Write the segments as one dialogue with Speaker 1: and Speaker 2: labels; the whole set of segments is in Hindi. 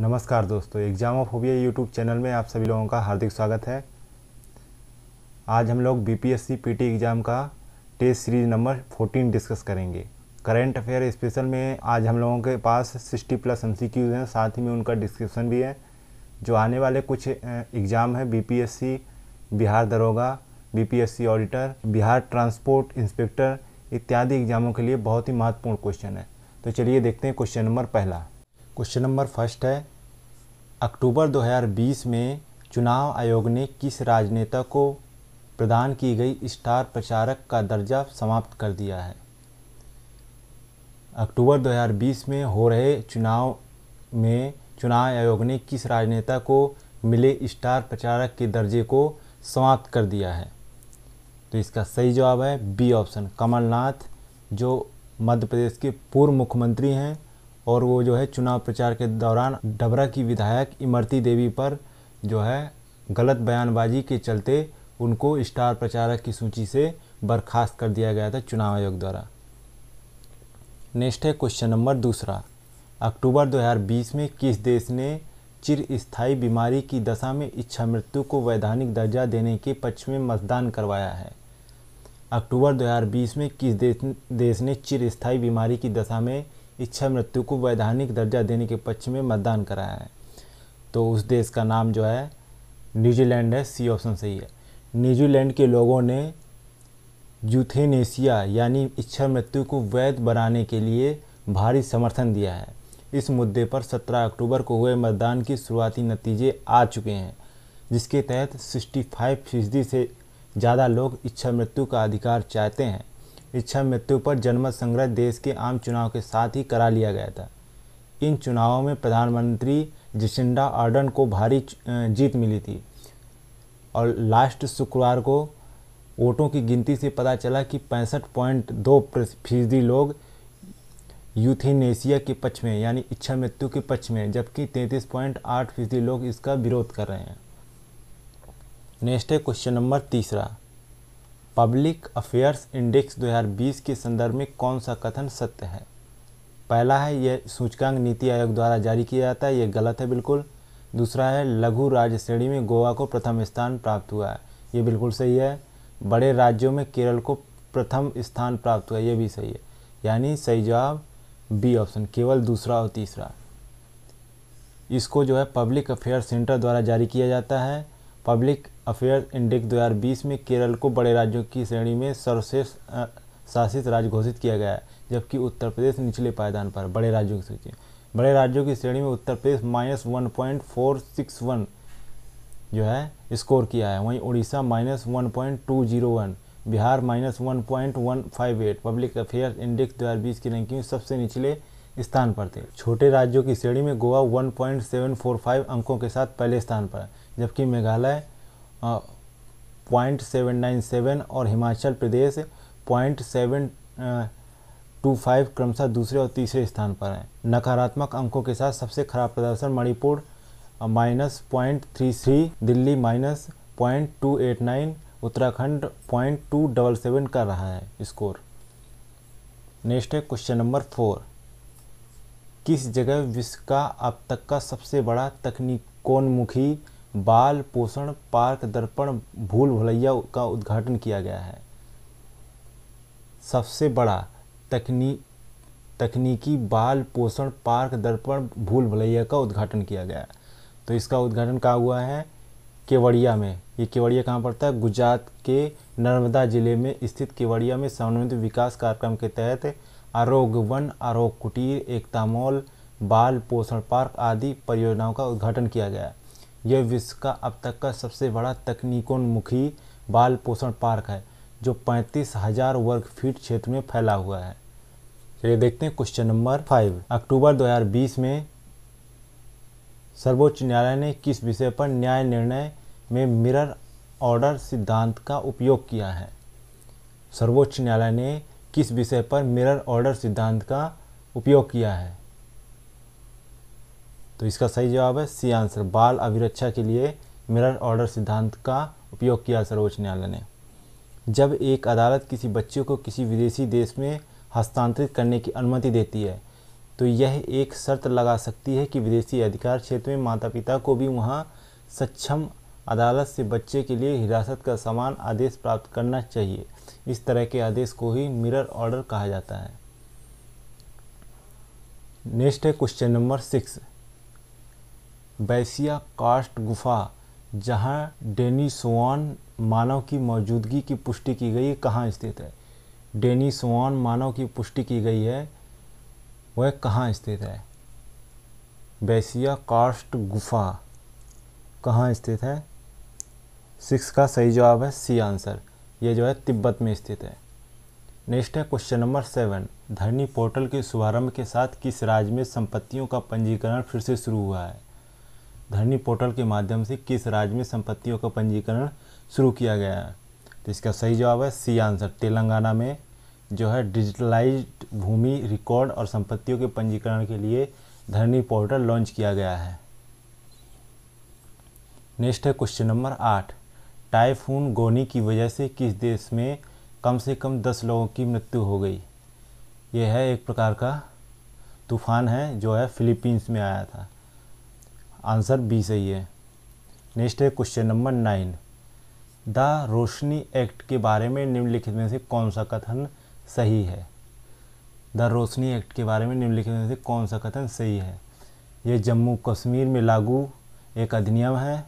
Speaker 1: नमस्कार दोस्तों एग्जाम ऑफ होबिया यूट्यूब चैनल में आप सभी लोगों का हार्दिक स्वागत है आज हम लोग बीपीएससी पीटी एग्ज़ाम का टेस्ट सीरीज नंबर 14 डिस्कस करेंगे करेंट अफेयर स्पेशल में आज हम लोगों के पास 60 प्लस एम हैं साथ ही में उनका डिस्क्रिप्शन भी है जो आने वाले कुछ एग्ज़ाम हैं बी बिहार दरोगा B auditor Bihar transport inspector इत्यादि एग्ज़ामों के लिए बहुत ही महत्वपूर्ण क्वेश्चन है तो चलिए देखते हैं क्वेश्चन नंबर पहला क्वेश्चन नंबर फर्स्ट है अक्टूबर 2020 में चुनाव आयोग ने किस राजनेता को प्रदान की गई स्टार प्रचारक का दर्जा समाप्त कर दिया है अक्टूबर 2020 में हो रहे चुनाव में चुनाव आयोग ने किस राजनेता को मिले स्टार प्रचारक के दर्जे को समाप्त कर दिया है तो इसका सही जवाब है बी ऑप्शन कमलनाथ जो मध्य प्रदेश के पूर्व मुख्यमंत्री हैं और वो जो है चुनाव प्रचार के दौरान डबरा की विधायक इमरती देवी पर जो है गलत बयानबाजी के चलते उनको स्टार प्रचारक की सूची से बर्खास्त कर दिया गया था चुनाव आयोग द्वारा नेक्स्ट है क्वेश्चन नंबर दूसरा अक्टूबर 2020 में किस देश ने चिरस्थायी बीमारी की दशा में इच्छा मृत्यु को वैधानिक दर्जा देने के पक्ष में मतदान करवाया है अक्टूबर 2020 में किस देश देश ने चिरस्थायी बीमारी की दशा में इच्छा मृत्यु को वैधानिक दर्जा देने के पक्ष में मतदान कराया है तो उस देश का नाम जो है न्यूजीलैंड है सी ऑप्शन सही है न्यूजीलैंड के लोगों ने यूथेनेशिया यानी इच्छा मृत्यु को वैध बनाने के लिए भारी समर्थन दिया है इस मुद्दे पर 17 अक्टूबर को हुए मतदान की शुरुआती नतीजे आ चुके हैं जिसके तहत 65 फीसदी से ज़्यादा लोग इच्छा मृत्यु का अधिकार चाहते हैं इच्छा मृत्यु पर जनमत संग्रह देश के आम चुनाव के साथ ही करा लिया गया था इन चुनावों में प्रधानमंत्री जसिंडा आर्डन को भारी जीत मिली थी और लास्ट शुक्रवार को वोटों की गिनती से पता चला कि पैंसठ पॉइंट दो फीसदी लोग यूथिनेशिया के पक्ष में यानी इच्छा मृत्यु के पक्ष में जबकि तैंतीस पॉइंट आठ फीसदी लोग इसका विरोध कर रहे हैं नेक्स्ट है क्वेश्चन नंबर तीसरा पब्लिक अफेयर्स इंडेक्स 2020 के संदर्भ में कौन सा कथन सत्य है पहला है यह सूचकांक नीति आयोग द्वारा जारी किया जाता है ये गलत है बिल्कुल दूसरा है लघु राज्य श्रेणी में गोवा को प्रथम स्थान प्राप्त हुआ है ये बिल्कुल सही है बड़े राज्यों में केरल को प्रथम स्थान प्राप्त हुआ ये भी सही है यानी सही जवाब बी ऑप्शन केवल दूसरा और तीसरा इसको जो है पब्लिक अफेयर सेंटर द्वारा जारी किया जाता है पब्लिक अफेयर्स इंडेक्स 2020 में केरल को बड़े राज्यों की श्रेणी में सर्वश्रेष्ठ शासित राज्य घोषित किया गया है जबकि उत्तर प्रदेश निचले पायदान पर बड़े राज्यों की सूची बड़े राज्यों की श्रेणी में Uttar Pradesh minus one point four six one जो है स्कोर किया है वहीं Orissa minus one point two zero one Bihar minus one point one five eight public affair index दो हज़ार बीस की रैंकिंग सबसे निचले स्थान पर थे छोटे राज्यों की श्रेणी में Goa one point seven four five अंकों के साथ पहले स्थान पर जबकि Meghalaya point seven nine seven और Himachal Pradesh point seven two five क्रमशः दूसरे और तीसरे स्थान पर हैं नकारात्मक अंकों के साथ सबसे खराब प्रदर्शन Manipur minus point three three Delhi minus point two eight nine Uttarakhand point two double seven का रहा है स्कोर नेक्स्ट है क्वेश्चन नंबर फोर किस जगह विश्व का अब तक का सबसे बड़ा तकनीकोन्मुखी बाल पोषण पार्क दर्पण भूल भुलैया का उद्घाटन किया गया है सबसे बड़ा तकनी तकनीकी बाल पोषण पार्क दर्पण भूल भुलैया का उद्घाटन किया गया तो इसका उद्घाटन कहाँ हुआ है केवड़िया में ये केवड़िया कहाँ पड़ता है गुजरात के नर्मदा जिले में स्थित केवड़िया में समन्वित विकास कार्यक्रम के तहत आरोग्य वन आरोग्य कुटीर एकता मॉल बाल पोषण पार्क आदि परियोजनाओं का उद्घाटन किया गया यह विश्व का अब तक का सबसे बड़ा तकनीकोन्मुखी बाल पोषण पार्क है जो पैंतीस हजार वर्ग फीट क्षेत्र में फैला हुआ है चलिए देखते हैं क्वेश्चन नंबर फाइव अक्टूबर 2020 में सर्वोच्च न्यायालय ने किस विषय पर न्याय निर्णय में मिरर ऑर्डर सिद्धांत का उपयोग किया है सर्वोच्च न्यायालय ने किस विषय पर मिरर ऑर्डर सिद्धांत का उपयोग किया है तो इसका सही जवाब है सी आंसर बाल अभिरक्षा के लिए मिरर ऑर्डर सिद्धांत का उपयोग किया सर्वोच्च न्यायालय ने जब एक अदालत किसी बच्चे को किसी विदेशी देश में हस्तांतरित करने की अनुमति देती है तो यह एक शर्त लगा सकती है कि विदेशी अधिकार क्षेत्र में माता पिता को भी वहाँ सक्षम अदालत से बच्चे के लिए हिरासत का समान आदेश प्राप्त करना चाहिए इस तरह के आदेश को ही मिरर ऑर्डर कहा जाता है नेक्स्ट है question number six Baishiya karst गुफा जहां डेनिसोवान मानव की मौजूदगी की पुष्टि की गई है कहाँ स्थित है डेनिसोवान मानव की पुष्टि की गई है वह कहाँ स्थित है बैसिया कास्ट गुफा कहाँ स्थित है सिक्स का सही जवाब है सी आंसर ये जो है तिब्बत में स्थित है नेक्स्ट है question number seven Dharani portal के शुभारंभ के साथ किस राज्य में संपत्तियों का पंजीकरण फिर से शुरू हुआ है धरनी पोर्टल के माध्यम से किस राज्य में संपत्तियों का पंजीकरण शुरू किया गया है तो इसका सही जवाब है सी आंसर तेलंगाना में जो है डिजिटलाइज्ड भूमि रिकॉर्ड और संपत्तियों के पंजीकरण के लिए धरनी पोर्टल लॉन्च किया गया है नेक्स्ट है क्वेश्चन नंबर आठ टाइफून गोनी की वजह से किस देश में कम से कम दस लोगों की मृत्यु हो गई यह है एक प्रकार का तूफान है जो है फिलीपींस में आया था आंसर बी सही है नेक्स्ट है question number nine the Roshni act के बारे में निम्नलिखित में से कौन सा कथन सही है द रोशनी एक्ट के बारे में निम्नलिखित में से कौन सा कथन सही है ये जम्मू कश्मीर में लागू एक अधिनियम है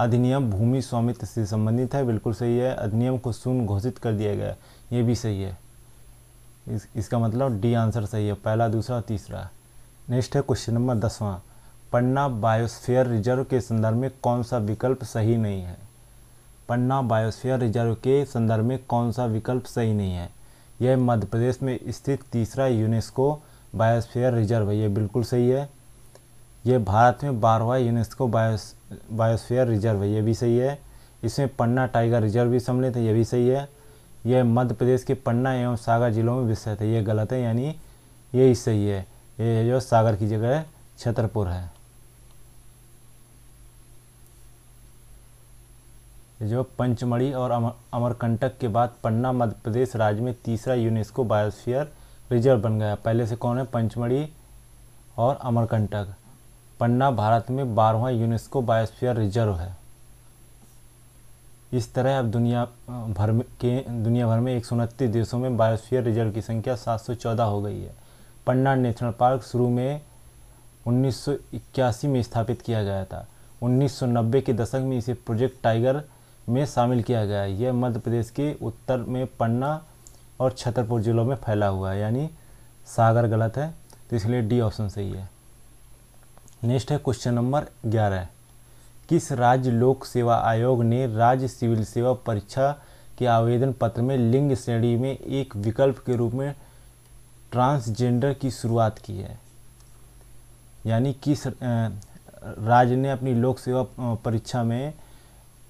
Speaker 1: अधिनियम भूमि स्वामित्व से संबंधित है बिल्कुल सही है अधिनियम को सुन घोषित कर दिया गया ये भी सही है इस, इसका मतलब डी आंसर सही है पहला दूसरा तीसरा नेक्स्ट है क्वेश्चन नंबर दसवां पन्ना बायोस्फीयर रिजर्व के संदर्भ में कौन सा विकल्प सही नहीं है पन्ना बायोस्फीयर रिजर्व के संदर्भ में कौन सा विकल्प सही नहीं है यह मध्य प्रदेश में स्थित तीसरा यूनेस्को बायोस्फीयर रिजर्व है यह बिल्कुल सही है यह भारत में बारहवा यूनेस्को बायोस बायोस्फीयर रिजर्व है यह भी सही है इसमें पन्ना टाइगर रिजर्व भी सम्मिलित है यह भी सही है यह मध्य प्रदेश के पन्ना एवं सागर जिलों में विस्तृत है यह गलत है यानी यही सही है ये जो सागर की जगह छतरपुर है जो पंचमढ़ी और अमर, अमरकंटक के बाद पन्ना मध्य प्रदेश राज्य में तीसरा यूनेस्को बायोस्फीयर रिजर्व बन गया पहले से कौन है पंचमढ़ी और अमरकंटक पन्ना भारत में बारहवा यूनेस्को बायोस्फीयर रिजर्व है इस तरह अब दुनिया भर में के दुनिया भर में एक देशों में बायोस्फीयर रिजर्व की संख्या 714 हो गई है पन्ना नेशनल पार्क शुरू में 1981 में स्थापित किया गया था 1990 के दशक में इसे प्रोजेक्ट टाइगर में शामिल किया गया यह मध्य प्रदेश के उत्तर में पन्ना और छतरपुर जिलों में फैला हुआ है यानी सागर गलत है तो इसलिए डी ऑप्शन सही है नेक्स्ट है क्वेश्चन नंबर ग्यारह किस राज्य लोक सेवा आयोग ने राज्य सिविल सेवा परीक्षा के आवेदन पत्र में लिंग श्रेणी में एक विकल्प के रूप में ट्रांसजेंडर की शुरुआत की है यानी किस राज्य ने अपनी लोक सेवा परीक्षा में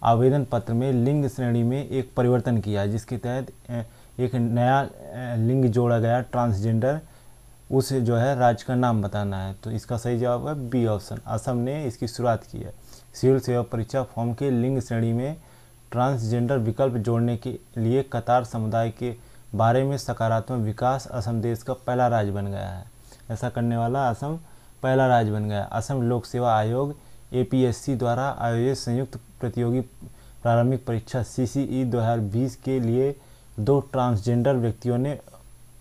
Speaker 1: आवेदन पत्र में लिंग श्रेणी में एक परिवर्तन किया जिसके तहत एक नया लिंग जोड़ा गया ट्रांसजेंडर उसे जो है राज्य का नाम बताना है तो इसका सही जवाब है बी ऑप्शन असम ने इसकी शुरुआत की है सिविल सेवा परीक्षा फॉर्म के लिंग श्रेणी में ट्रांसजेंडर विकल्प जोड़ने के लिए कतार समुदाय के बारे में सकारात्मक विकास असम देश का पहला राज्य बन गया है ऐसा करने वाला असम पहला राज्य बन गया असम लोक सेवा आयोग ए द्वारा आयोजित संयुक्त प्रतियोगी प्रारंभिक परीक्षा सीसीई e 2020 के लिए दो ट्रांसजेंडर व्यक्तियों ने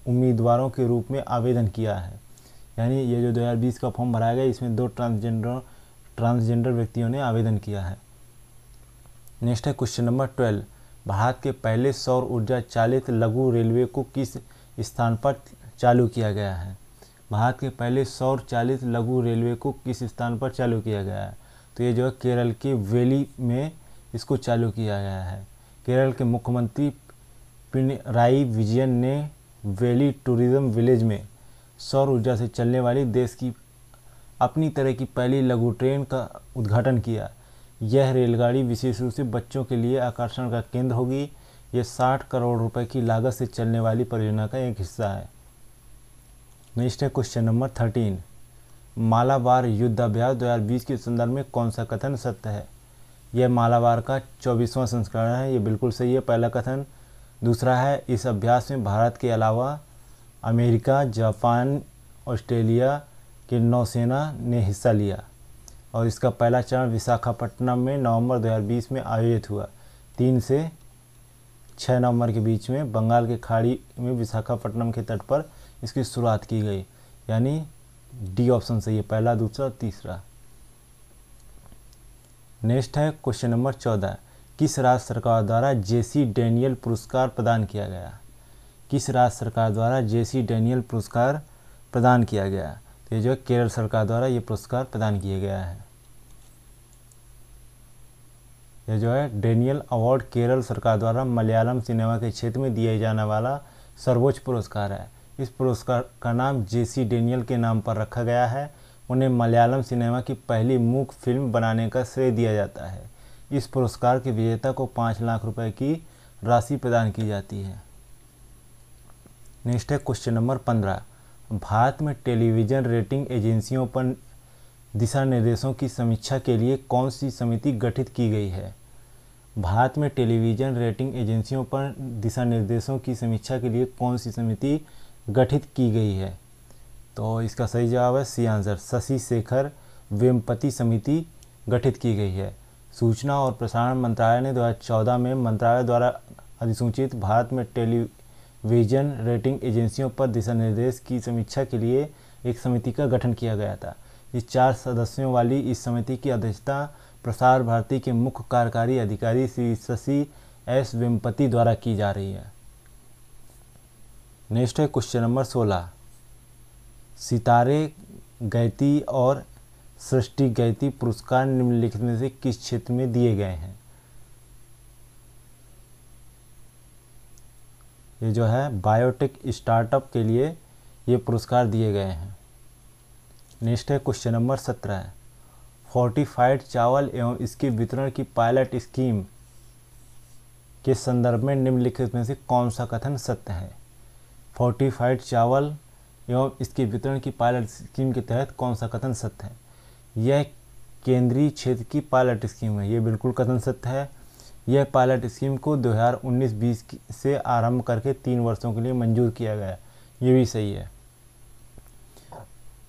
Speaker 1: उम्मीदवारों के रूप में आवेदन किया है यानी ये जो 2020 का फॉर्म भराया गया इसमें दो ट्रांसजेंडर ट्रांसजेंडर व्यक्तियों ने आवेदन किया है नेक्स्ट है क्वेश्चन नंबर ट्वेल्व भारत के पहले सौर ऊर्जा चालित लघु रेलवे को किस स्थान पर चालू किया गया है भारत के पहले सौर चालित लघु रेलवे को किस स्थान पर चालू किया गया है तो ये जो है केरल के वेली में इसको चालू किया गया है केरल के मुख्यमंत्री पिनराई विजयन ने वेली टूरिज्म विलेज में सौर ऊर्जा से चलने वाली देश की अपनी तरह की पहली लघु ट्रेन का उद्घाटन किया यह रेलगाड़ी विशेष रूप से बच्चों के लिए आकर्षण का केंद्र होगी यह 60 करोड़ रुपए की लागत से चलने वाली परियोजना का एक हिस्सा है नेक्स्ट है क्वेश्चन नंबर थर्टीन मालाबार युद्धाभ्यास 2020 के संदर्भ में कौन सा कथन सत्य है यह मालाबार का चौबीसवां संस्करण है ये बिल्कुल सही है पहला कथन दूसरा है इस अभ्यास में भारत के अलावा अमेरिका जापान ऑस्ट्रेलिया की नौसेना ने हिस्सा लिया और इसका पहला चरण विशाखापट्टनम में नवंबर 2020 में आयोजित हुआ तीन से छः नवंबर के बीच में बंगाल के खाड़ी में विशाखापट्टनम के तट पर इसकी शुरुआत की गई यानी डी ऑप्शन सही है पहला दूसरा और तीसरा नेक्स्ट है क्वेश्चन नंबर चौदह किस राज्य सरकार द्वारा जेसी डेनियल पुरस्कार प्रदान किया गया किस राज्य सरकार द्वारा जेसी डेनियल पुरस्कार प्रदान किया गया तो ये जो केरल सरकार द्वारा ये पुरस्कार प्रदान किया गया है यह जो है डेनियल अवार्ड केरल सरकार द्वारा मलयालम सिनेमा के क्षेत्र में दिया जाने वाला सर्वोच्च पुरस्कार है इस पुरस्कार का नाम जेसी डेनियल के नाम पर रखा गया है उन्हें मलयालम सिनेमा की पहली मूक फिल्म बनाने का श्रेय दिया जाता है इस पुरस्कार के विजेता को पाँच लाख रुपए की राशि प्रदान की जाती है नेक्स्ट है क्वेश्चन नंबर पंद्रह भारत में टेलीविज़न रेटिंग एजेंसियों पर दिशा निर्देशों की समीक्षा के लिए कौन सी समिति गठित की गई है भारत में टेलीविज़न रेटिंग एजेंसियों पर दिशा निर्देशों की समीक्षा के लिए कौन सी समिति गठित की गई है तो इसका सही जवाब है सी आंसर शशि शेखर वेमपति समिति गठित की गई है सूचना और प्रसारण मंत्रालय ने दो में मंत्रालय द्वारा अधिसूचित भारत में टेली विजन रेटिंग एजेंसियों पर दिशा निर्देश की समीक्षा के लिए एक समिति का गठन किया गया था इस चार सदस्यों वाली इस समिति की अध्यक्षता प्रसार भारती के मुख्य कार्यकारी अधिकारी श्री शशि एस वेम्पति द्वारा की जा रही है नेक्स्ट है क्वेश्चन नंबर सोलह सितारे गैती और सृष्टि गैती पुरस्कार निम्नलिखित में से किस क्षेत्र में दिए गए हैं ये जो है बायोटेक स्टार्टअप के लिए ये पुरस्कार दिए गए हैं नेक्स्ट है क्वेश्चन नंबर सत्रह फोर्टिफाइड चावल एवं इसके वितरण की पायलट स्कीम के संदर्भ में निम्नलिखित में से कौन सा कथन सत्य है फोर्टिफाइड चावल एवं इसके वितरण की पायलट स्कीम के तहत कौन सा कथन सत्य है यह केंद्रीय क्षेत्र की पायलट स्कीम है ये बिल्कुल कथन सत्य है यह पायलट स्कीम को 2019-20 से आरंभ करके तीन वर्षों के लिए मंजूर किया गया ये भी सही है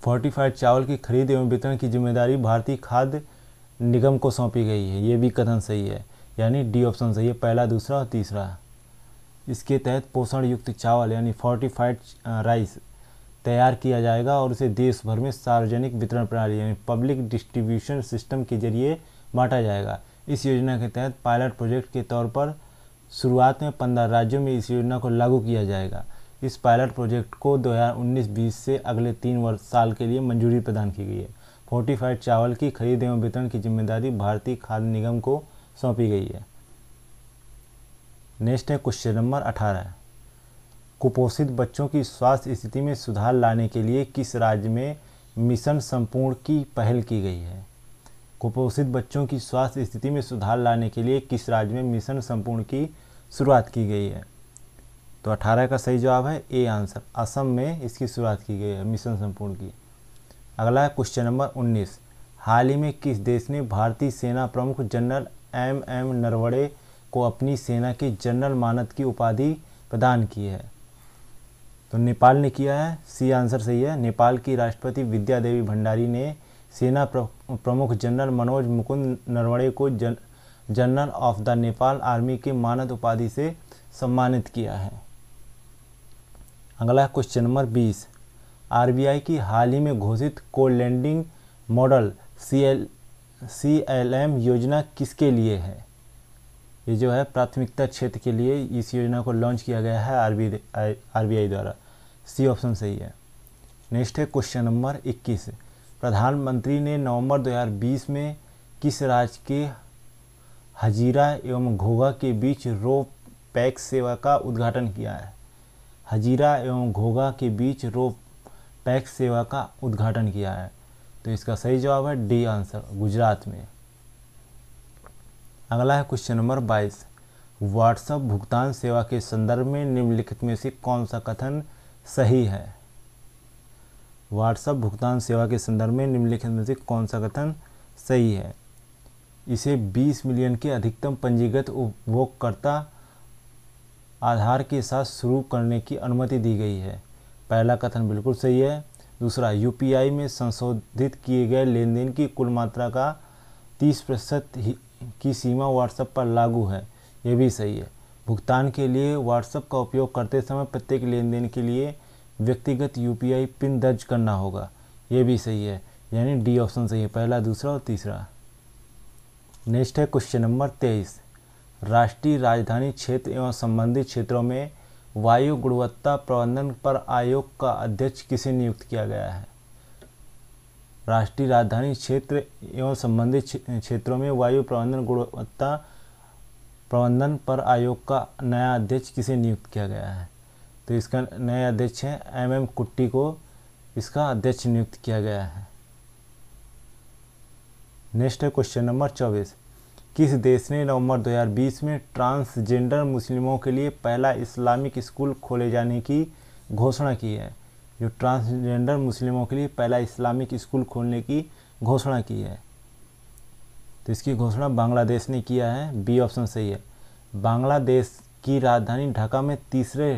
Speaker 1: फोर्टिफाइड चावल की खरीद एवं वितरण की जिम्मेदारी भारतीय खाद्य निगम को सौंपी गई है ये भी कथन सही है यानी डी ऑप्शन सही है पहला दूसरा और तीसरा इसके तहत पोषण युक्त चावल यानी फोर्टिफाइड राइस तैयार किया जाएगा और उसे देश भर में सार्वजनिक वितरण प्रणाली यानी पब्लिक डिस्ट्रीब्यूशन सिस्टम के जरिए बांटा जाएगा इस योजना के तहत पायलट प्रोजेक्ट के तौर पर शुरुआत में पंद्रह राज्यों में इस योजना को लागू किया जाएगा इस पायलट प्रोजेक्ट को 2019-20 से अगले तीन वर्ष साल के लिए मंजूरी प्रदान की गई है फोर्टिफाइड चावल की खरीद एवं वितरण की जिम्मेदारी भारतीय खाद्य निगम को सौंपी गई है नेक्स्ट है क्वेश्चन नंबर अठारह कुपोषित बच्चों की स्वास्थ्य स्थिति में सुधार लाने के लिए किस राज्य में मिशन संपूर्ण की पहल की गई है कुपोषित बच्चों की स्वास्थ्य स्थिति में सुधार लाने के लिए किस राज्य में मिशन संपूर्ण की शुरुआत की गई है तो 18 का सही जवाब है ए आंसर असम में इसकी शुरुआत की गई है मिशन संपूर्ण की अगला है क्वेश्चन नंबर 19 हाल ही में किस देश ने भारतीय सेना प्रमुख जनरल एम एम नरवड़े को अपनी सेना के जनरल मानद की उपाधि प्रदान की है तो नेपाल ने किया है सी आंसर सही है नेपाल की राष्ट्रपति विद्या देवी भंडारी ने सेना प्रमुख जनरल मनोज मुकुंद नरवणे को जन, general of the Nepal army के मानद उपाधि से सम्मानित किया है अगला क्वेश्चन नंबर बीस आरबीआई की हाल ही में घोषित को landing model C L C L M योजना किसके लिए है ये जो है प्राथमिकता क्षेत्र के लिए इस योजना को लॉन्च किया गया है R B R B I द्वारा सी ऑप्शन सही है नेक्स्ट है क्वेश्चन नंबर इक्कीस प्रधानमंत्री ने नवंबर 2020 में किस राज्य के हजीरा एवं घोगा के बीच रो पैक्स सेवा का उद्घाटन किया है हजीरा एवं घोगा के बीच रो पैक्स सेवा का उद्घाटन किया है तो इसका सही जवाब है डी आंसर गुजरात में अगला है क्वेश्चन नंबर बाईस व्हाट्सएप भुगतान सेवा के संदर्भ में निम्नलिखित में से कौन सा कथन सही है व्हाट्सअप भुगतान सेवा के संदर्भ में निम्नलिखित में से कौन सा कथन सही है इसे 20 मिलियन के अधिकतम पंजीकृत उपभोगकर्ता आधार के साथ शुरू करने की अनुमति दी गई है पहला कथन बिल्कुल सही है दूसरा यूपीआई में संशोधित किए गए लेन देन की कुल मात्रा का 30 प्रतिशत की सीमा व्हाट्सएप पर लागू है यह भी सही है भुगतान के लिए व्हाट्सएप का उपयोग करते समय प्रत्येक लेन देन के लिए व्यक्तिगत यू पिन दर्ज करना होगा ये भी सही है यानी डी ऑप्शन सही है पहला दूसरा और तीसरा नेक्स्ट है क्वेश्चन नंबर तेईस राष्ट्रीय राजधानी क्षेत्र एवं संबंधित क्षेत्रों में वायु गुणवत्ता प्रबंधन पर आयोग का अध्यक्ष किसे नियुक्त किया गया है राष्ट्रीय राजधानी क्षेत्र एवं संबंधित क्षेत्रों में वायु प्रबंधन गुणवत्ता प्रबंधन पर आयोग का नया अध्यक्ष किसे नियुक्त किया गया है तो इसका नए अध्यक्ष हैं एम एम कुट्टी को इसका अध्यक्ष नियुक्त किया गया है नेक्स्ट है क्वेश्चन नंबर चौबीस किस देश ने नवंबर 2020 में ट्रांसजेंडर मुस्लिमों के लिए पहला इस्लामिक स्कूल खोले जाने की घोषणा की है जो ट्रांसजेंडर मुस्लिमों के लिए पहला इस्लामिक स्कूल खोलने की घोषणा की है तो इसकी घोषणा बांग्लादेश ने किया है बी ऑप्शन सही है बांग्लादेश की राजधानी ढाका में तीसरे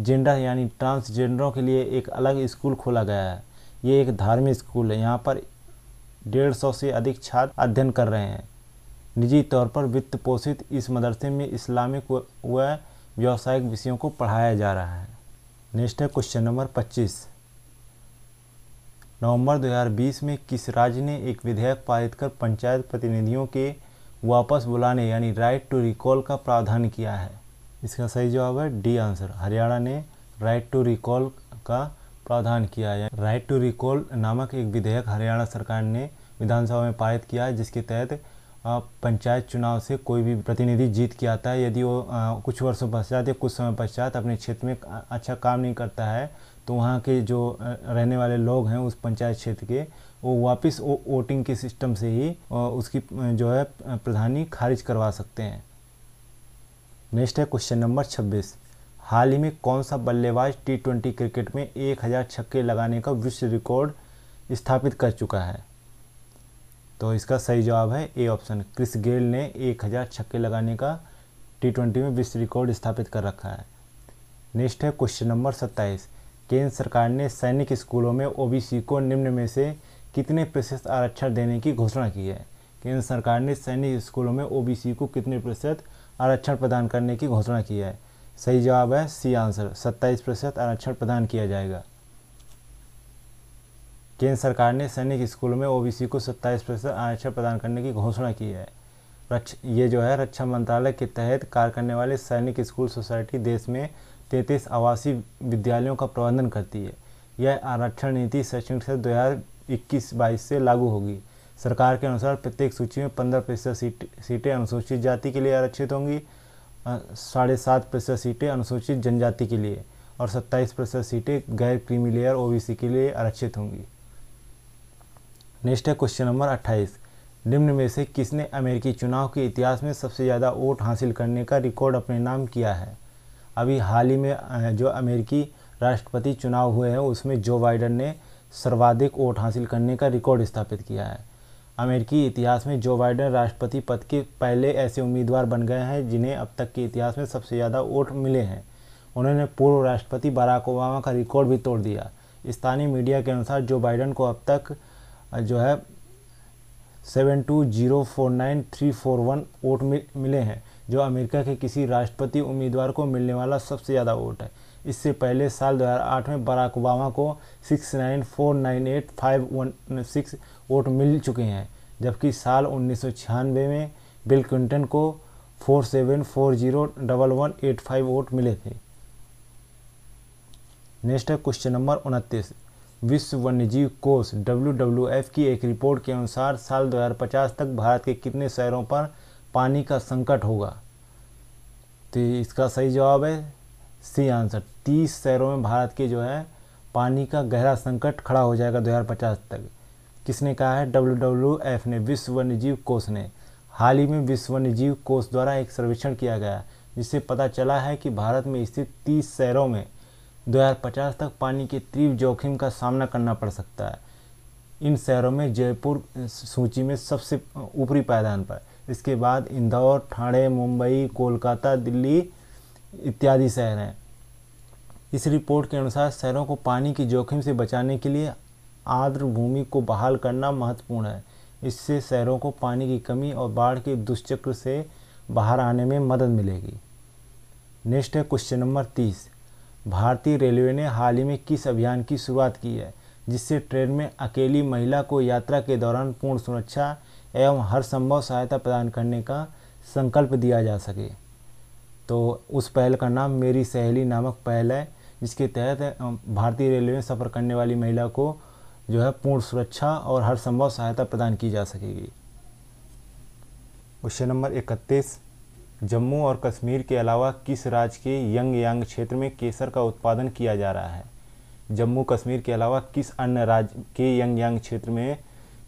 Speaker 1: जेंडर यानी ट्रांसजेंडरों के लिए एक अलग स्कूल खोला गया है ये एक धार्मिक स्कूल है यहाँ पर डेढ़ सौ से अधिक छात्र अध्ययन कर रहे हैं निजी तौर पर वित्त पोषित इस मदरसे में इस्लामिक व व्यावसायिक विषयों को पढ़ाया जा रहा है नेक्स्ट है क्वेश्चन नंबर 25 नवंबर 2020 में किस राज्य ने एक विधेयक पारित कर पंचायत प्रतिनिधियों के वापस बुलाने यानी राइट टू रिकॉल का प्रावधान किया है इसका सही जवाब है डी आंसर हरियाणा ने राइट टू रिकॉल का प्रावधान किया है राइट टू रिकॉल नामक एक विधेयक हरियाणा सरकार ने विधानसभा में पारित किया है जिसके तहत पंचायत चुनाव से कोई भी प्रतिनिधि जीत के आता है यदि वो कुछ वर्षों पश्चात या कुछ समय पश्चात अपने क्षेत्र में अच्छा काम नहीं करता है तो वहाँ के जो रहने वाले लोग हैं उस पंचायत क्षेत्र के वो वापस वो वोटिंग के सिस्टम से ही उसकी जो है प्रधानी खारिज करवा सकते हैं नेक्स्ट है क्वेश्चन नंबर छब्बीस हाल ही में कौन सा बल्लेबाज टी ट्वेंटी क्रिकेट में एक हज़ार छक्के लगाने का विश्व रिकॉर्ड स्थापित कर चुका है तो इसका सही जवाब है ए ऑप्शन क्रिस गेल ने एक हज़ार छक्के लगाने का टी ट्वेंटी में विश्व रिकॉर्ड स्थापित कर रखा है नेक्स्ट है क्वेश्चन नंबर सत्ताईस केंद्र सरकार ने सैनिक स्कूलों में ओ को निम्न में से कितने प्रतिशत आरक्षण देने की घोषणा की है केंद्र सरकार ने सैनिक स्कूलों में ओबीसी को कितने प्रतिशत आरक्षण प्रदान करने की घोषणा की है सही जवाब है सी आंसर सत्ताईस प्रतिशत आरक्षण प्रदान किया जाएगा केंद्र सरकार ने सैनिक स्कूलों में ओबीसी को सत्ताईस प्रतिशत आरक्षण प्रदान करने की घोषणा की है ये जो है रक्षा मंत्रालय के तहत कार्य करने वाले सैनिक स्कूल सोसाइटी देश में तैंतीस आवासीय विद्यालयों का प्रबंधन करती है यह आरक्षण नीति शैक्षणिक सत्र दो हज़ार इक्कीस बाईस से लागू होगी सरकार के अनुसार प्रत्येक सूची में पंद्रह प्रतिशत सीट सीटें अनुसूचित जाति के लिए आरक्षित होंगी साढ़े सात प्रतिशत सीटें अनुसूचित जनजाति के लिए और सत्ताईस प्रतिशत सीटें गैर क्रीमी लेयर ओबीसी के लिए आरक्षित होंगी नेक्स्ट है क्वेश्चन नंबर अट्ठाईस निम्न में से किसने अमेरिकी चुनाव के इतिहास में सबसे ज़्यादा वोट हासिल करने का रिकॉर्ड अपने नाम किया है अभी हाल ही में जो अमेरिकी राष्ट्रपति चुनाव हुए हैं उसमें जो बाइडन ने सर्वाधिक वोट हासिल करने का रिकॉर्ड स्थापित किया है अमेरिकी इतिहास में जो बाइडन राष्ट्रपति पद के पहले ऐसे उम्मीदवार बन गए हैं जिन्हें अब तक के इतिहास में सबसे ज़्यादा वोट मिले हैं उन्होंने पूर्व राष्ट्रपति बराक ओबामा का रिकॉर्ड भी तोड़ दिया स्थानीय मीडिया के अनुसार जो बाइडन को अब तक जो है seven two zero four nine three four one vote मिले हैं जो अमेरिका के किसी राष्ट्रपति उम्मीदवार को मिलने वाला सबसे ज़्यादा वोट है इससे पहले साल 2008 में बराक ओबामा को six nine four nine eight five one six vote मिल चुके हैं जबकि साल उन्नीस में बिल क्लिंटन को four seven four zero double one eight five vote मिले थे नेक्स्ट है क्वेश्चन नंबर उनतीस विश्व वन्यजीव कोष डब्ल्यू डब्ल्यू एफ की एक रिपोर्ट के अनुसार साल 2050 तक भारत के कितने शहरों पर पानी का संकट होगा तो इसका सही जवाब है सी आंसर तीस शहरों में भारत के जो है पानी का गहरा संकट खड़ा हो जाएगा 2050 तक किसने कहा है डब्ल्यू डब्ल्यू एफ ने विश्व वन्यजीव कोष ने हाल ही में विश्व वन्यजीव कोष द्वारा एक सर्वेक्षण किया गया जिससे पता चला है कि भारत में स्थित तीस शहरों में 2050 तक पानी के तीव्र जोखिम का सामना करना पड़ सकता है इन शहरों में जयपुर सूची में सबसे ऊपरी पायदान पर इसके बाद इंदौर ठाणे मुंबई कोलकाता दिल्ली इत्यादि शहर हैं इस रिपोर्ट के अनुसार शहरों को पानी के जोखिम से बचाने के लिए आर्द्र भूमि को बहाल करना महत्वपूर्ण है इससे शहरों को पानी की कमी और बाढ़ के दुष्चक्र से बाहर आने में मदद मिलेगी नेक्स्ट है क्वेश्चन नंबर तीस भारतीय रेलवे ने हाल ही में किस अभियान की शुरुआत की है जिससे ट्रेन में अकेली महिला को यात्रा के दौरान पूर्ण सुरक्षा एवं हर संभव सहायता प्रदान करने का संकल्प दिया जा सके तो उस पहल का नाम मेरी सहेली नामक पहल है जिसके तहत भारतीय रेलवे में सफ़र करने वाली महिला को जो है पूर्ण सुरक्षा और हर संभव सहायता प्रदान की जा सकेगी क्वेश्चन नंबर इकतीस जम्मू और कश्मीर के अलावा किस राज्य के यंग यांग क्षेत्र में केसर का उत्पादन किया जा रहा है जम्मू कश्मीर के अलावा किस अन्य राज्य के यंग यांग क्षेत्र में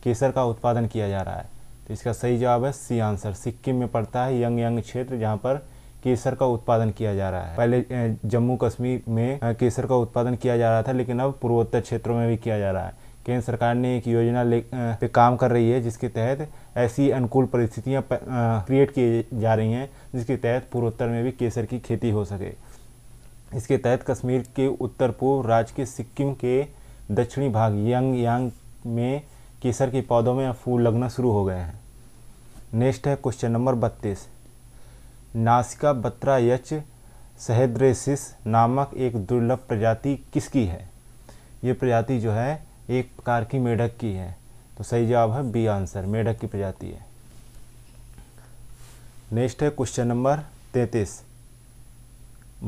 Speaker 1: केसर का उत्पादन किया जा रहा है तो इसका सही जवाब है सी आंसर सिक्किम में पड़ता है यंग यांग क्षेत्र जहाँ पर केसर का उत्पादन किया जा रहा है पहले जम्मू कश्मीर में केसर का उत्पादन किया जा रहा था लेकिन अब पूर्वोत्तर क्षेत्रों में भी किया जा रहा है केंद्र सरकार ने एक योजना ले पे काम कर रही है जिसके तहत ऐसी अनुकूल परिस्थितियां क्रिएट की जा रही हैं जिसके तहत पूर्वोत्तर में भी केसर की खेती हो सके इसके तहत कश्मीर के उत्तर पूर्व राज्य के सिक्किम के दक्षिणी भाग यंग यांग में केसर के पौधों में फूल लगना शुरू हो गए हैं नेक्स्ट है क्वेश्चन नंबर बत्तीस नासिका बत्रा यच सहद्रेसिस नामक एक दुर्लभ प्रजाति किसकी है ये प्रजाति जो है एक प्रकार की मेढक की है तो सही जवाब है बी आंसर मेढक की प्रजाति है नेक्स्ट है क्वेश्चन नंबर तैतीस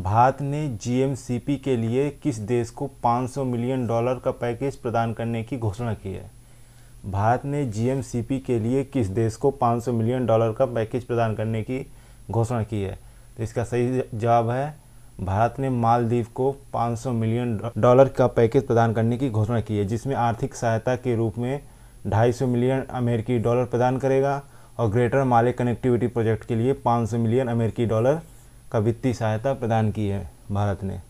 Speaker 1: भारत ने जीएमसीपी के लिए किस देश को 500 मिलियन डॉलर का पैकेज प्रदान करने की घोषणा की है भारत ने जीएमसीपी के लिए किस देश को 500 मिलियन डॉलर का पैकेज प्रदान करने की घोषणा की है तो इसका सही जवाब है भारत ने मालदीव को 500 मिलियन डॉलर का पैकेज प्रदान करने की घोषणा की है जिसमें आर्थिक सहायता के रूप में 250 मिलियन अमेरिकी डॉलर प्रदान करेगा और ग्रेटर माले कनेक्टिविटी प्रोजेक्ट के लिए 500 मिलियन अमेरिकी डॉलर का वित्तीय सहायता प्रदान की है भारत ने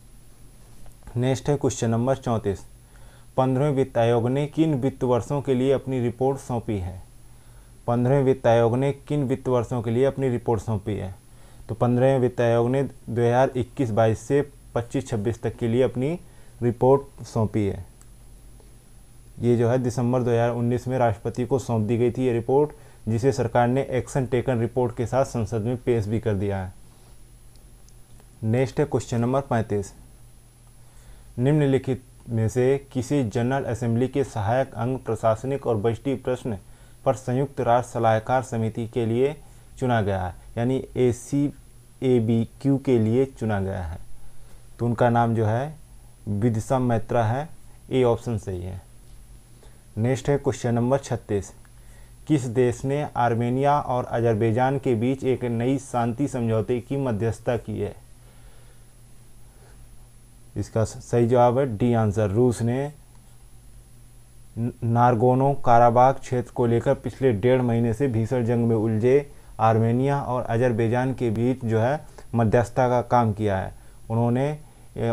Speaker 1: नेक्स्ट है क्वेश्चन नंबर चौंतीस पंद्रहवें वित्त आयोग ने किन वित्त वर्षों के लिए अपनी रिपोर्ट सौंपी है पंद्रहवें वित्त आयोग ने किन वित्त वर्षों के लिए अपनी रिपोर्ट सौंपी है तो पंद्रहवें वित्त आयोग ने 2021-22 से 25-26 तक के लिए अपनी रिपोर्ट सौंपी है ये जो है दिसंबर 2019 में राष्ट्रपति को सौंप दी गई थी ये रिपोर्ट जिसे सरकार ने एक्शन टेकन रिपोर्ट के साथ संसद में पेश भी कर दिया है नेक्स्ट है क्वेश्चन नंबर पैंतीस निम्नलिखित में से किसी जनरल असेंबली के सहायक अंग प्रशासनिक और बजटीय प्रश्न पर संयुक्त राष्ट्र सलाहकार समिति के लिए चुना गया है यानी ए सी ए बी क्यू के लिए चुना गया है तो उनका नाम जो है विदिशा मैत्रा है ए ऑप्शन सही है नेक्स्ट है क्वेश्चन नंबर छत्तीस किस देश ने आर्मेनिया और अजरबैजान के बीच एक नई शांति समझौते की मध्यस्थता की है इसका सही जवाब है डी आंसर रूस ने नारगोनो काराबाग क्षेत्र को लेकर पिछले डेढ़ महीने से भीषण जंग में उलझे आर्मेनिया और अजरबैजान के बीच जो है मध्यस्थता का काम किया है उन्होंने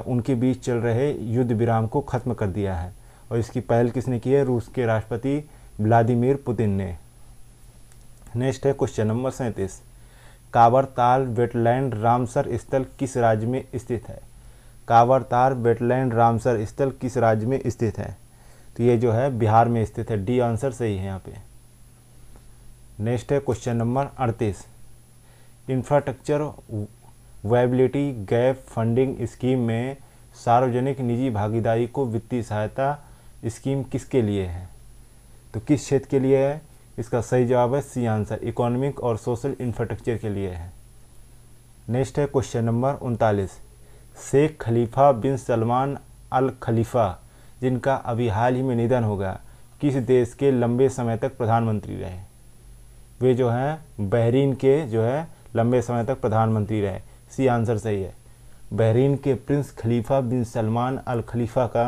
Speaker 1: उनके बीच चल रहे युद्ध विराम को ख़त्म कर दिया है और इसकी पहल किसने की है रूस के राष्ट्रपति व्लादिमिर पुतिन ने नेक्स्ट है क्वेश्चन नंबर सैंतीस काबरताल वेटलैंड रामसर स्थल किस राज्य में स्थित है काबरताल वेटलैंड रामसर स्थल किस राज्य में स्थित है तो ये जो है बिहार में स्थित है डी आंसर सही है यहाँ पे नेक्स्ट है क्वेश्चन नंबर अड़तीस infrastructure viability gap funding scheme में सार्वजनिक निजी भागीदारी को वित्तीय सहायता स्कीम किसके लिए है तो किस क्षेत्र के लिए है इसका सही जवाब है सी आंसर इकोनॉमिक और सोशल इंफ्रास्ट्रक्चर के लिए है नेक्स्ट है क्वेश्चन नंबर उनतालीस शेख खलीफा बिन सलमान अल खलीफा जिनका अभी हाल ही में निधन होगा किस देश के लंबे समय तक प्रधानमंत्री रहे वे जो हैं बहरीन के जो है लंबे समय तक प्रधानमंत्री रहे सी आंसर सही है बहरीन के प्रिंस खलीफा बिन सलमान अल खलीफा का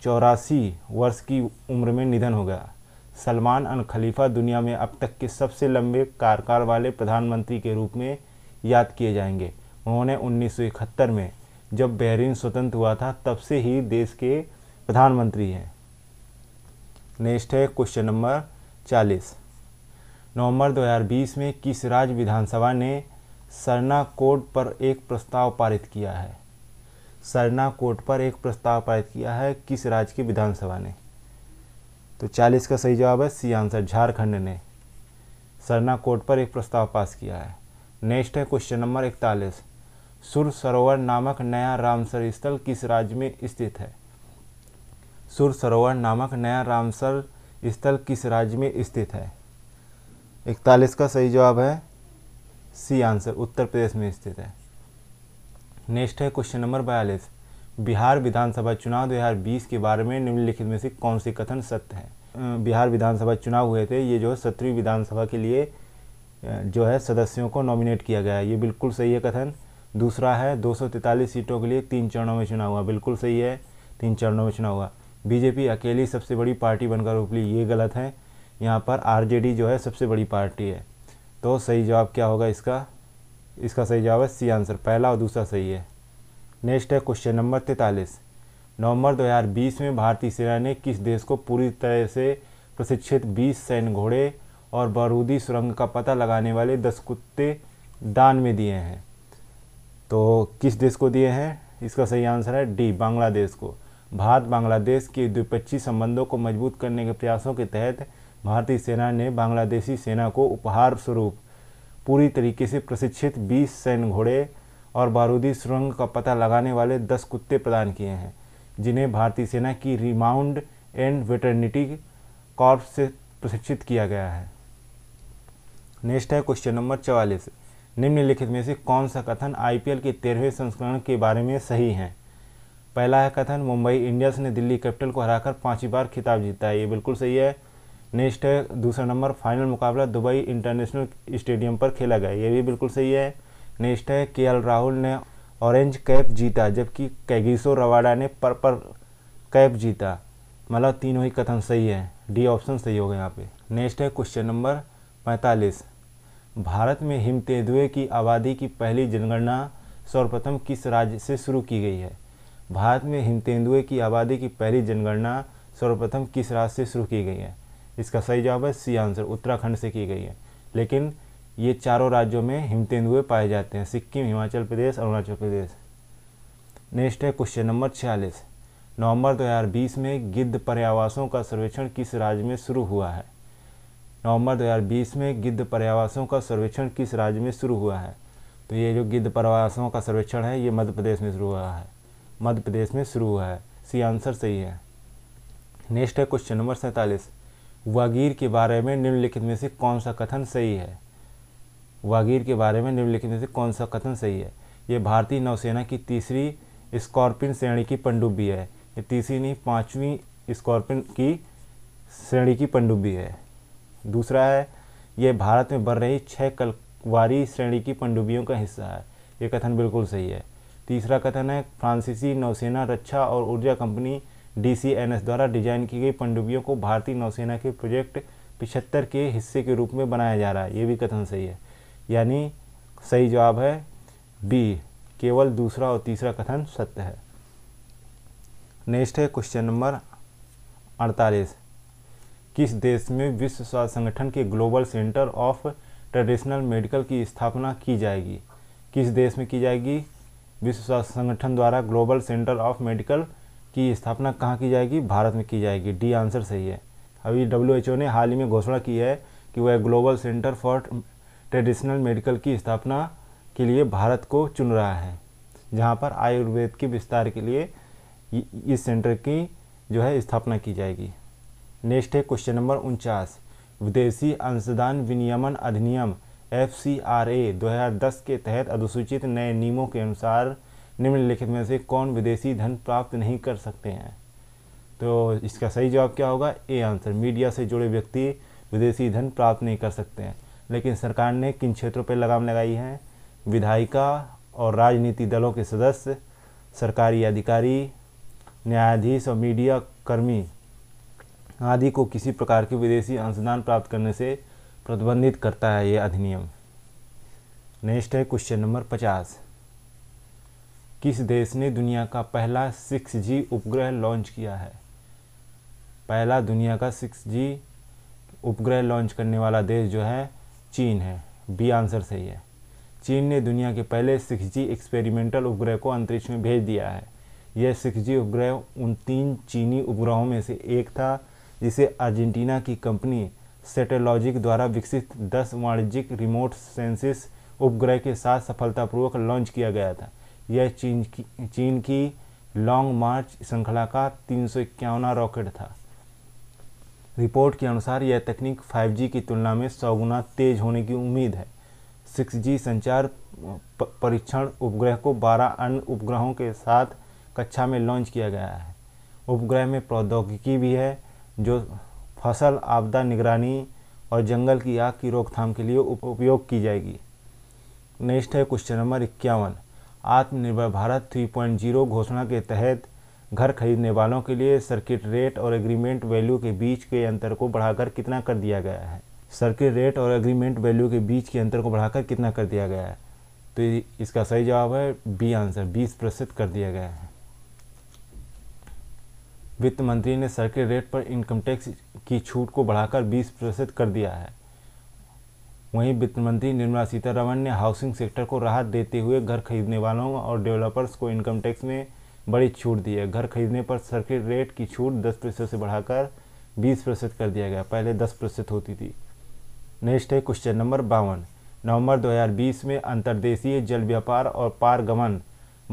Speaker 1: चौरासी वर्ष की उम्र में निधन हो गया सलमान अल खलीफा दुनिया में अब तक के सबसे लंबे कार्यकाल वाले प्रधानमंत्री के रूप में याद किए जाएंगे उन्होंने उन्नीस में जब बहरीन स्वतंत्र हुआ था तब से ही देश के प्रधानमंत्री हैं नेक्स्ट है क्वेश्चन नंबर चालीस नवंबर 2020 में किस राज्य विधानसभा ने सरना कोर्ट पर एक प्रस्ताव पारित किया है सरना कोर्ट पर एक प्रस्ताव पारित किया है किस राज्य की विधानसभा ने तो 40 का सही जवाब है सी आंसर झारखंड ने सरना कोर्ट पर एक प्रस्ताव पास किया है नेक्स्ट है क्वेश्चन नंबर इकतालीस सुर सरोवर नामक नया रामसर स्थल किस राज्य में स्थित है सुर सरोवर नामक नया रामसर स्थल किस राज्य में स्थित है इकतालीस का सही जवाब है सी आंसर उत्तर प्रदेश में स्थित है नेक्स्ट है क्वेश्चन नंबर बयालीस बिहार विधानसभा चुनाव 2020 के बारे में निम्नलिखित में से कौन सी कथन सत्य है बिहार विधानसभा चुनाव हुए थे ये जो है सत्रहवीं विधानसभा के लिए जो है सदस्यों को नॉमिनेट किया गया है ये बिल्कुल सही है कथन दूसरा है तैंतालीस सीटों के लिए तीन चरणों में चुनाव हुआ बिल्कुल सही है तीन चरणों में चुनाव हुआ बीजेपी अकेली सबसे बड़ी पार्टी बनकर उपली ये गलत है यहाँ पर आरजेडी जो है सबसे बड़ी पार्टी है तो सही जवाब क्या होगा इसका इसका सही जवाब है सी आंसर पहला और दूसरा सही है नेक्स्ट है क्वेश्चन नंबर तैंतालीस नवंबर 2020 में भारतीय सेना ने किस देश को पूरी तरह से प्रशिक्षित 20 सैन्य घोड़े और बारूदी सुरंग का पता लगाने वाले 10 कुत्ते दान में दिए हैं तो किस देश को दिए हैं इसका सही आंसर है डी बांग्लादेश को भारत बांग्लादेश के द्विपक्षीय संबंधों को मजबूत करने के प्रयासों के तहत भारतीय सेना ने बांग्लादेशी सेना को उपहार स्वरूप पूरी तरीके से प्रशिक्षित 20 सैन्य घोड़े और बारूदी सुरंग का पता लगाने वाले 10 कुत्ते प्रदान किए हैं जिन्हें भारतीय सेना की रिमाउंड एंड वेटर्निटी कॉर्प से प्रशिक्षित किया गया है नेक्स्ट है क्वेश्चन नंबर चवालीस निम्नलिखित में से कौन सा कथन आईपीएल के तेरहवें संस्करण के बारे में सही है पहला है कथन मुंबई इंडियंस ने दिल्ली कैपिटल को हराकर पांचवी बार खिताब जीता है ये बिल्कुल सही है नेक्स्ट है दूसरा नंबर फाइनल मुकाबला दुबई इंटरनेशनल स्टेडियम पर खेला गया ये भी बिल्कुल सही है नेक्स्ट है के राहुल ने ऑरेंज कैप जीता जबकि कैगिसो रवाडा ने पर्पल कैप जीता मतलब तीनों ही कथन सही है डी ऑप्शन सही हो गया यहाँ पे नेक्स्ट है क्वेश्चन नंबर पैंतालीस भारत में हिम तेंदुए की आबादी की पहली जनगणना सर्वप्रथम किस राज्य से शुरू की गई है भारत में हिम तेंदुए की आबादी की पहली जनगणना सर्वप्रथम किस राज्य से शुरू की गई है इसका सही जवाब है सी आंसर उत्तराखंड से की गई है लेकिन ये चारों राज्यों में हिमतेंदुए पाए जाते हैं सिक्किम हिमाचल प्रदेश अरुणाचल प्रदेश नेक्स्ट है क्वेश्चन नंबर छियालीस नवंबर 2020 में गिद्ध पर्यावासों का सर्वेक्षण किस राज्य में शुरू हुआ है नवंबर 2020 में गिद्ध पर्यावासों का सर्वेक्षण किस राज्य में शुरू हुआ है तो ये जो गिद्ध पर्यावासों का सर्वेक्षण है ये मध्य प्रदेश में शुरू हुआ है मध्य प्रदेश में शुरू हुआ है सी आंसर सही है नेक्स्ट है क्वेश्चन नंबर सैंतालीस वागीर के बारे में निम्नलिखित में से कौन सा कथन सही है वागीर के बारे में निम्नलिखित में से कौन सा कथन सही है ये भारतीय नौसेना की तीसरी स्कॉर्पियन श्रेणी की पनडुब्बी है ये तीसरी नहीं पाँचवीं स्कॉर्पियन की श्रेणी की पनडुब्बी है दूसरा है ये भारत में बढ़ रही छः कलवारी श्रेणी की पनडुब्बियों का हिस्सा है ये कथन बिल्कुल सही है तीसरा कथन है फ्रांसीसी नौसेना रक्षा और ऊर्जा कंपनी डीसीएनएस द्वारा डिजाइन की गई पनडुब्बियों को भारतीय नौसेना के प्रोजेक्ट पिछहत्तर के हिस्से के रूप में बनाया जा रहा है ये भी कथन सही है यानी सही जवाब है बी केवल दूसरा और तीसरा कथन सत्य है नेक्स्ट है क्वेश्चन नंबर अड़तालीस किस देश में विश्व स्वास्थ्य संगठन के global centre of traditional medical की स्थापना की जाएगी किस देश में की जाएगी विश्व स्वास्थ्य संगठन द्वारा ग्लोबल सेंटर ऑफ मेडिकल की स्थापना कहाँ की जाएगी भारत में की जाएगी डी आंसर सही है अभी डब्ल्यू ने हाल ही में घोषणा की है कि वह global centre for traditional medical की स्थापना के लिए भारत को चुन रहा है जहाँ पर आयुर्वेद के विस्तार के लिए इस सेंटर की जो है स्थापना की जाएगी नेक्स्ट है क्वेश्चन नंबर उनचास विदेशी अंशदान विनियमन अधिनियम एफ सी आर ए दो के तहत अनुसूचित नए नियमों के अनुसार निम्नलिखित में से कौन विदेशी धन प्राप्त नहीं कर सकते हैं तो इसका सही जवाब क्या होगा ए आंसर मीडिया से जुड़े व्यक्ति विदेशी धन प्राप्त नहीं कर सकते हैं लेकिन सरकार ने किन क्षेत्रों पर लगाम लगाई है विधायिका और राजनीति दलों के सदस्य सरकारी अधिकारी न्यायाधीश और मीडिया कर्मी आदि को किसी प्रकार के विदेशी अंशदान प्राप्त करने से प्रतिबंधित करता है ये अधिनियम नेक्स्ट है क्वेश्चन नंबर पचास किस देश ने दुनिया का पहला सिक्स जी उपग्रह लॉन्च किया है पहला दुनिया का सिक्स जी उपग्रह लॉन्च करने वाला देश जो है चीन है बी आंसर सही है चीन ने दुनिया के पहले सिक्स जी एक्सपेरिमेंटल उपग्रह को अंतरिक्ष में भेज दिया है यह सिक्स जी उपग्रह उन तीन चीनी उपग्रहों में से एक था जिसे अर्जेंटीना की कंपनी सेटेलॉजिक द्वारा विकसित दस वाणिज्यिक रिमोट सेंसिस उपग्रह के साथ सफलतापूर्वक लॉन्च किया गया था यह चीन की चीन की लॉन्ग मार्च श्रृंखला का तीन रॉकेट था रिपोर्ट के अनुसार यह तकनीक 5G की तुलना में सौ गुना तेज होने की उम्मीद है 6G संचार परीक्षण उपग्रह को 12 अन्य उपग्रहों के साथ कक्षा में लॉन्च किया गया है उपग्रह में प्रौद्योगिकी भी है जो फसल आपदा निगरानी और जंगल की आग की रोकथाम के लिए उपयोग की जाएगी नेक्स्ट है क्वेश्चन नंबर इक्यावन आत्मनिर्भर भारत 3.0 घोषणा के तहत घर खरीदने वालों के लिए सर्किट रेट और एग्रीमेंट वैल्यू के बीच के अंतर को बढ़ाकर कितना कर दिया गया है सर्किट रेट और एग्रीमेंट वैल्यू के बीच के अंतर को बढ़ाकर कितना कर दिया गया है तो इसका सही जवाब है बी आंसर बीस प्रतिशत कर दिया गया है वित्त मंत्री ने सर्किट रेट पर इनकम टैक्स की छूट को बढ़ाकर बीस प्रतिशत कर दिया है वहीं वित्त मंत्री निर्मला सीतारमण ने हाउसिंग सेक्टर को राहत देते हुए घर खरीदने वालों और डेवलपर्स को इनकम टैक्स में बड़ी छूट दी है घर खरीदने पर सर्किट रेट की छूट दस प्रतिशत से बढ़ाकर बीस प्रतिशत कर दिया गया पहले दस प्रतिशत होती थी नेक्स्ट है क्वेश्चन नंबर बावन नवंबर 2020 में अंतर्देशीय जल व्यापार और पारगमन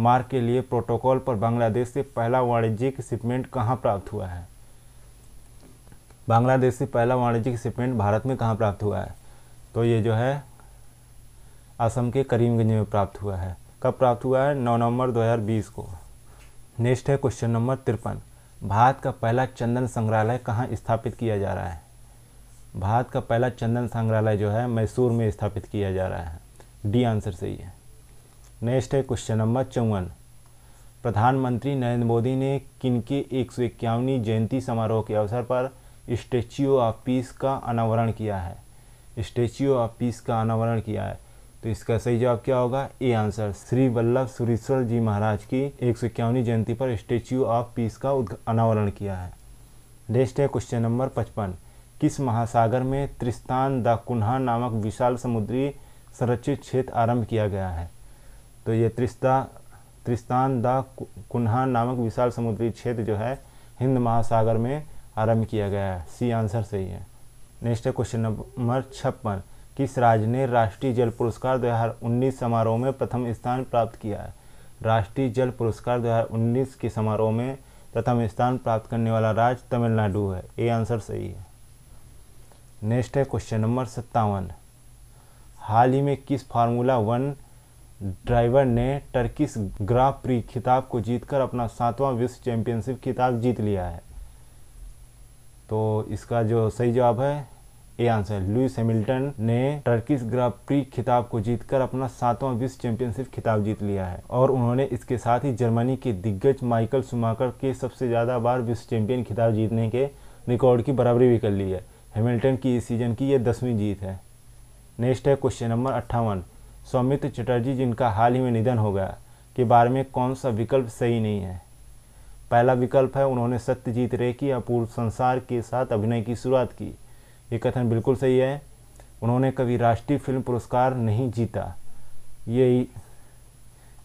Speaker 1: मार्ग के लिए प्रोटोकॉल पर बांग्लादेश से पहला वाणिज्यिक शिपमेंट कहाँ प्राप्त हुआ है बांग्लादेश से पहला वाणिज्यिक शिपमेंट भारत में कहाँ प्राप्त हुआ है तो ये जो है असम के करीमगंज में प्राप्त हुआ है कब प्राप्त हुआ है नौ नवंबर 2020 को नेक्स्ट है क्वेश्चन नंबर तिरपन भारत का पहला चंदन संग्रहालय कहाँ स्थापित किया जा रहा है भारत का पहला चंदन संग्रहालय जो है मैसूर में स्थापित किया जा रहा है डी आंसर सही है नेक्स्ट है क्वेश्चन नंबर चौवन प्रधानमंत्री नरेंद्र मोदी ने किनके एक सौ इक्यावनवीं जयंती समारोह के अवसर पर स्टेच्यू ऑफ पीस का अनावरण किया है स्टेच्यू ऑफ पीस का अनावरण किया है तो इसका सही जवाब क्या होगा ए आंसर श्री वल्लभ सुरेश्वर जी महाराज की एक सौ इक्यावनवीं जयंती पर स्टेच्यू ऑफ पीस का अनावरण किया है नेक्स्ट है क्वेश्चन नंबर पचपन किस महासागर में त्रिस्तान द कुन्हा नामक विशाल समुद्री संरक्षित क्षेत्र आरंभ किया गया है तो ये त्रिस्ता त्रिस्तान द कुन्हा नामक विशाल समुद्री क्षेत्र जो है हिंद महासागर में आरंभ किया गया है सी आंसर सही है नेक्स्ट है क्वेश्चन नंबर छप्पन किस राज्य ने राष्ट्रीय जल पुरस्कार उन्नीस समारोह में प्रथम स्थान प्राप्त किया है राष्ट्रीय जल पुरस्कार उन्नीस के समारोह में प्रथम स्थान प्राप्त करने वाला राज्य तमिलनाडु है ये आंसर सही है नेक्स्ट है क्वेश्चन नंबर सत्तावन हाल ही में किस फार्मूला वन ड्राइवर ने टर्किस ग्राफ प्री खिताब को जीतकर अपना सातवां विश्व चैंपियनशिप खिताब जीत लिया है तो इसका जो सही जवाब है ए आंसर लुइस हैमिल्टन ने टर्किश ग्राफ्री खिताब को जीतकर अपना सातवां विश्व चैंपियनशिप खिताब जीत लिया है और उन्होंने इसके साथ ही जर्मनी के दिग्गज माइकल सुमाकर के सबसे ज़्यादा बार विश्व चैंपियन खिताब जीतने के रिकॉर्ड की बराबरी भी कर ली है हैमिल्टन की इस सीजन की यह दसवीं जीत है नेक्स्ट है क्वेश्चन नंबर अट्ठावन सौमित्र चटर्जी जिनका हाल ही में निधन हो गया के बारे में कौन सा विकल्प सही नहीं है पहला विकल्प है उन्होंने सत्यजीत रे की अपूर्व संसार के साथ अभिनय की शुरुआत की ये कथन बिल्कुल सही है उन्होंने कभी राष्ट्रीय फिल्म पुरस्कार नहीं जीता यही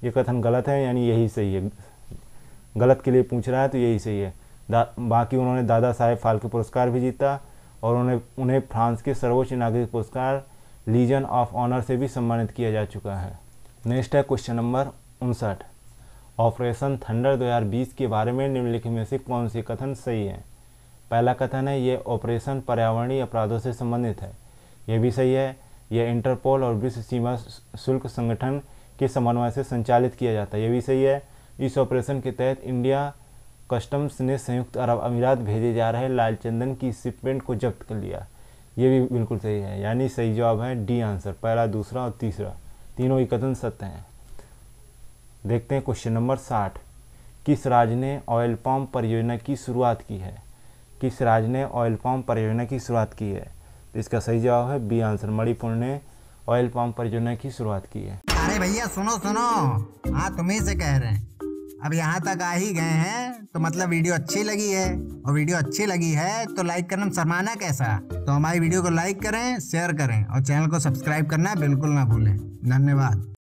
Speaker 1: ये कथन गलत है यानी यही सही है गलत के लिए पूछ रहा है तो यही सही है बाकी उन्होंने दादा साहेब फाल्के पुरस्कार भी जीता और उन्हें उन्हें फ्रांस के सर्वोच्च नागरिक पुरस्कार लीजन ऑफ ऑनर से भी सम्मानित किया जा चुका है नेक्स्ट है क्वेश्चन नंबर उनसठ ऑपरेशन थंडर 2020 के बारे में निम्नलिखित में से कौन से कथन सही है पहला कथन है ये ऑपरेशन पर्यावरणीय अपराधों से संबंधित है यह भी सही है यह इंटरपोल और विश्व सीमा शुल्क संगठन के समन्वय से संचालित किया जाता है यह भी सही है इस ऑपरेशन के तहत इंडिया कस्टम्स ने संयुक्त अरब अमीरात भेजे जा रहे लाल चंदन की शिपमेंट को जब्त कर लिया ये भी बिल्कुल सही है यानी सही जवाब है डी आंसर पहला दूसरा और तीसरा तीनों ही कथन सत्य हैं देखते हैं क्वेश्चन नंबर साठ किस राज्य ने ऑयल पम्प परियोजना की शुरुआत की है किस राज्य ने ऑयल पम्प परियोजना की शुरुआत की है तो इसका सही जवाब है बी आंसर मणिपुर ने ऑयल पम्प परियोजना की शुरुआत की है अरे भैया सुनो सुनो हाँ तुम्हें से कह रहे हैं अब यहाँ तक आ ही गए हैं तो मतलब वीडियो अच्छी लगी है और वीडियो अच्छी लगी है तो लाइक करना शर्माना कैसा तो हमारी वीडियो को लाइक करें शेयर करें और चैनल को सब्सक्राइब करना बिल्कुल ना भूलें धन्यवाद